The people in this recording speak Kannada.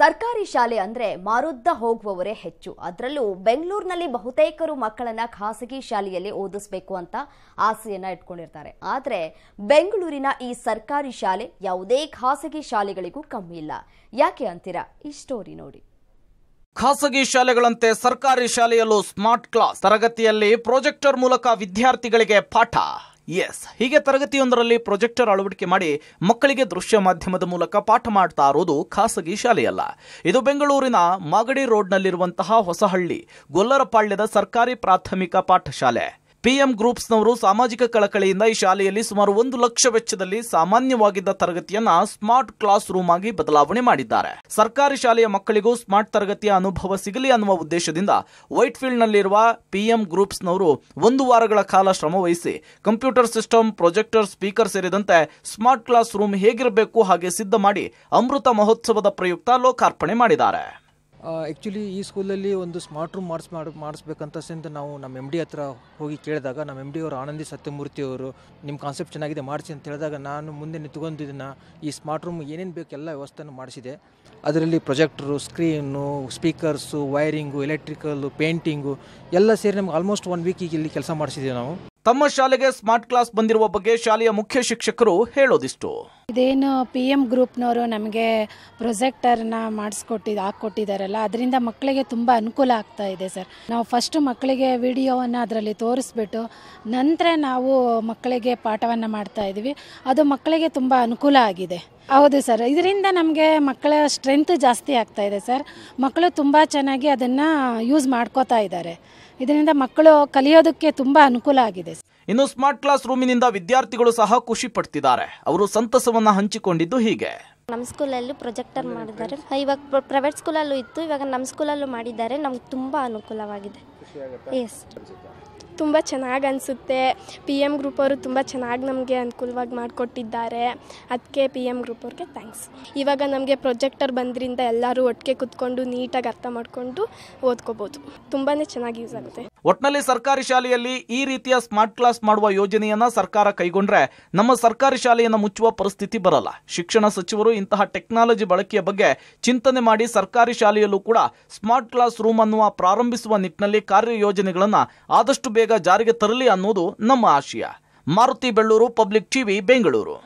ಸರ್ಕಾರಿ ಶಾಲೆ ಅಂದ್ರೆ ಮಾರುದ್ದ ಹೋಗುವವರೇ ಹೆಚ್ಚು ಅದರಲ್ಲೂ ಬೆಂಗಳೂರಿನಲ್ಲಿ ಬಹುತೇಕರು ಮಕ್ಕಳನ್ನ ಖಾಸಗಿ ಶಾಲೆಯಲ್ಲಿ ಓದಿಸ್ಬೇಕು ಅಂತ ಆಸೆಯನ್ನ ಇಟ್ಕೊಂಡಿರ್ತಾರೆ ಆದರೆ ಬೆಂಗಳೂರಿನ ಈ ಸರ್ಕಾರಿ ಶಾಲೆ ಯಾವುದೇ ಖಾಸಗಿ ಶಾಲೆಗಳಿಗೂ ಕಮ್ಮಿ ಇಲ್ಲ ಯಾಕೆ ಅಂತೀರಾ ಈ ಸ್ಟೋರಿ ನೋಡಿ ಖಾಸಗಿ ಶಾಲೆಗಳಂತೆ ಸರ್ಕಾರಿ ಶಾಲೆಯಲ್ಲೂ ಸ್ಮಾರ್ಟ್ ಕ್ಲಾಸ್ ತರಗತಿಯಲ್ಲಿ ಪ್ರೊಜೆಕ್ಟರ್ ಮೂಲಕ ವಿದ್ಯಾರ್ಥಿಗಳಿಗೆ ಪಾಠ ಎಸ್ ಹೀಗೆ ತರಗತಿಯೊಂದರಲ್ಲಿ ಪ್ರೊಜೆಕ್ಟರ್ ಅಳವಡಿಕೆ ಮಾಡಿ ಮಕ್ಕಳಿಗೆ ದೃಶ್ಯ ಮಾಧ್ಯಮದ ಮೂಲಕ ಪಾಠ ಮಾಡ್ತಾ ಇರೋದು ಖಾಸಗಿ ಶಾಲೆಯಲ್ಲ ಇದು ಬೆಂಗಳೂರಿನ ಮಾಗಡಿ ರೋಡ್ನಲ್ಲಿರುವಂತಹ ಹೊಸಹಳ್ಳಿ ಗೊಲ್ಲರಪಾಳ್ಯದ ಸರ್ಕಾರಿ ಪ್ರಾಥಮಿಕ ಪಾಠಶಾಲೆ ಪಿಎಂ ಗ್ರೂಪ್ಸ್ನವರು ಸಾಮಾಜಿಕ ಕಳಕಳಿಯಿಂದ ಈ ಶಾಲೆಯಲ್ಲಿ ಸುಮಾರು ಒಂದು ಲಕ್ಷ ವೆಚ್ಚದಲ್ಲಿ ಸಾಮಾನ್ಯವಾಗಿದ್ದ ತರಗತಿಯನ್ನ ಸ್ಮಾರ್ಟ್ ಕ್ಲಾಸ್ ರೂಮ್ ಆಗಿ ಬದಲಾವಣೆ ಮಾಡಿದ್ದಾರೆ ಸರ್ಕಾರಿ ಶಾಲೆಯ ಮಕ್ಕಳಿಗೂ ಸ್ಮಾರ್ಟ್ ತರಗತಿಯ ಅನುಭವ ಸಿಗಲಿ ಅನ್ನುವ ಉದ್ದೇಶದಿಂದ ವೈಟ್ ಫೀಲ್ಡ್ ನಲ್ಲಿರುವ ಪಿಎಂ ಗ್ರೂಪ್ಸ್ನವರು ಒಂದು ವಾರಗಳ ಕಾಲ ಶ್ರಮವಹಿಸಿ ಕಂಪ್ಯೂಟರ್ ಸಿಸ್ಟಮ್ ಪ್ರೊಜೆಕ್ಟರ್ ಸ್ಪೀಕರ್ ಸೇರಿದಂತೆ ಸ್ಮಾರ್ಟ್ ಕ್ಲಾಸ್ ರೂಮ್ ಹೇಗಿರಬೇಕು ಹಾಗೆ ಸಿದ್ಧ ಮಾಡಿ ಅಮೃತ ಮಹೋತ್ಸವದ ಪ್ರಯುಕ್ತ ಲೋಕಾರ್ಪಣೆ ಮಾಡಿದ್ದಾರೆ ಆ್ಯಕ್ಚುಲಿ ಈ ಸ್ಕೂಲಲ್ಲಿ ಒಂದು ಸ್ಮಾರ್ಟ್ ರೂಮ್ ಮಾಡಿಸ್ ಮಾಡಿ ಮಾಡಿಸ್ಬೇಕಂತ ಸಿಂದ ನಾವು ನಮ್ಮ ಎಮ್ ಡಿ ಹತ್ರ ಹೋಗಿ ಕೇಳಿದಾಗ ನಮ್ಮ ಎಮ್ ಡಿ ಅವರು ಆನಂದಿ ಸತ್ಯಮೂರ್ತಿ ಅವರು ನಿಮ್ಮ ಕಾನ್ಸೆಪ್ಟ್ ಚೆನ್ನಾಗಿದೆ ಮಾಡಿಸಿ ಅಂತ ಹೇಳಿದಾಗ ನಾನು ಮುಂದೆ ನಿಂತ್ಕೊಂಡಿದ್ದನ್ನು ಈ ಸ್ಮಾರ್ಟ್ ರೂಮ್ ಏನೇನು ಬೇಕು ಎಲ್ಲ ವ್ಯವಸ್ಥೆನೂ ಮಾಡಿಸಿದೆ ಅದರಲ್ಲಿ projector screen speakers wiring electrical painting ಎಲ್ಲ ಸೇರಿ ನಮ್ಗೆ ಆಲ್ಮೋಸ್ಟ್ ಒನ್ ವೀಕಿಗೆ ಇಲ್ಲಿ ಕೆಲಸ ಮಾಡಿಸಿದ್ದೀವಿ ನಾವು ತಮ್ಮ ಶಾಲೆಗೆ ಸ್ಮಾರ್ಟ್ ಕ್ಲಾಸ್ ಬಂದಿರುವ ಬಗ್ಗೆ ಶಾಲೆಯ ಮುಖ್ಯ ಶಿಕ್ಷಕರು ಹೇಳೋದಿಷ್ಟು ಇದೇನು ಪಿ ಎಂ ಗ್ರೂಪ್ನವರು ನಮಗೆ ಪ್ರೊಜೆಕ್ಟರ್ನ ಮಾಡಿಸ್ಕೊಟ್ಟಿದ್ದು ಹಾಕ್ಕೊಟ್ಟಿದ್ದಾರಲ್ಲ ಅದರಿಂದ ಮಕ್ಕಳಿಗೆ ತುಂಬ ಅನುಕೂಲ ಆಗ್ತಾ ಇದೆ ಸರ್ ನಾವು ಫಸ್ಟು ಮಕ್ಕಳಿಗೆ ವಿಡಿಯೋವನ್ನು ಅದರಲ್ಲಿ ತೋರಿಸ್ಬಿಟ್ಟು ನಂತರ ನಾವು ಮಕ್ಕಳಿಗೆ ಪಾಠವನ್ನು ಮಾಡ್ತಾ ಇದ್ದೀವಿ ಅದು ಮಕ್ಕಳಿಗೆ ತುಂಬ ಅನುಕೂಲ ಆಗಿದೆ ಹೌದು ಸರ್ ಇದರಿಂದ ನಮಗೆ ಮಕ್ಕಳ ಸ್ಟ್ರೆಂತ್ ಜಾಸ್ತಿ ಆಗ್ತಾ ಇದೆ ಸರ್ ಮಕ್ಕಳು ತುಂಬ ಚೆನ್ನಾಗಿ ಅದನ್ನು ಯೂಸ್ ಮಾಡ್ಕೋತಾ ಇದ್ದಾರೆ ಇದರಿಂದ ಮಕ್ಕಳು ಕಲಿಯೋದಕ್ಕೆ ತುಂಬ ಅನುಕೂಲ ಆಗಿದೆ ಇನ್ನು ಸ್ಮಾರ್ಟ್ ಕ್ಲಾಸ್ ರೂಮಿನಿಂದ ವಿದ್ಯಾರ್ಥಿಗಳು ಸಹ ಖುಷಿ ಪಡ್ತಿದ್ದಾರೆ ಅವರು ಸಂತಸವನ್ನ ಹಂಚಿಕೊಂಡಿದ್ದು ಹೀಗೆ ನಮ್ಮ ಸ್ಕೂಲಲ್ಲೂ ಪ್ರೊಜೆಕ್ಟರ್ ಮಾಡಿದ್ದಾರೆ ಇವಾಗ ಪ್ರೈವೇಟ್ ಸ್ಕೂಲಲ್ಲೂ ಇತ್ತು ಇವಾಗ ನಮ್ಮ ಸ್ಕೂಲಲ್ಲೂ ಮಾಡಿದ್ದಾರೆ ನಮ್ಗೆ ತುಂಬ ಅನುಕೂಲವಾಗಿದೆ ಎಸ್ ತುಂಬ ಚೆನ್ನಾಗಿ ಅನಿಸುತ್ತೆ ಪಿ ಎಮ್ ಗ್ರೂಪ್ ಅವರು ತುಂಬ ಚೆನ್ನಾಗಿ ನಮಗೆ ಅನುಕೂಲವಾಗಿ ಮಾಡಿಕೊಟ್ಟಿದ್ದಾರೆ ಅದಕ್ಕೆ ಪಿ ಎಮ್ ಗ್ರೂಪ್ ಅವ್ರಿಗೆ ಥ್ಯಾಂಕ್ಸ್ ಇವಾಗ ನಮಗೆ ಪ್ರೊಜೆಕ್ಟರ್ ಬಂದ್ರಿಂದ ಎಲ್ಲರೂ ಒಟ್ಟಿಗೆ ಕುತ್ಕೊಂಡು ನೀಟಾಗಿ ಅರ್ಥ ಮಾಡಿಕೊಂಡು ಓದ್ಕೋಬೋದು ತುಂಬಾ ಚೆನ್ನಾಗಿ ಯೂಸ್ ಆಗುತ್ತೆ ಒಟ್ನಲ್ಲಿ ಸರ್ಕಾರಿ ಶಾಲೆಯಲ್ಲಿ ಈ ರೀತಿಯ ಸ್ಮಾರ್ಟ್ ಕ್ಲಾಸ್ ಮಾಡುವ ಯೋಜನೆಯನ್ನ ಸರ್ಕಾರ ಕೈಗೊಂಡ್ರೆ ನಮ್ಮ ಸರ್ಕಾರಿ ಶಾಲೆಯನ್ನು ಮುಚ್ಚುವ ಪರಿಸ್ಥಿತಿ ಬರಲ್ಲ ಶಿಕ್ಷಣ ಸಚಿವರು ಇಂತಹ ಟೆಕ್ನಾಲಜಿ ಬಳಕೆಯ ಬಗ್ಗೆ ಚಿಂತನೆ ಮಾಡಿ ಸರ್ಕಾರಿ ಶಾಲೆಯಲ್ಲೂ ಕೂಡ ಸ್ಮಾರ್ಟ್ ಕ್ಲಾಸ್ ರೂಮ್ ಅನ್ನುವ ಪ್ರಾರಂಭಿಸುವ ನಿಟ್ಟಿನಲ್ಲಿ ಕಾರ್ಯಯೋಜನೆಗಳನ್ನು ಆದಷ್ಟು ಬೇಗ ಬೇಗ ಜಾರಿಗೆ ತರಲಿ ಅನ್ನೋದು ನಮ್ಮ ಆಶಯ ಮಾರುತಿ ಬೆಳ್ಳೂರು ಪಬ್ಲಿಕ್ ಟಿವಿ ಬೆಂಗಳೂರು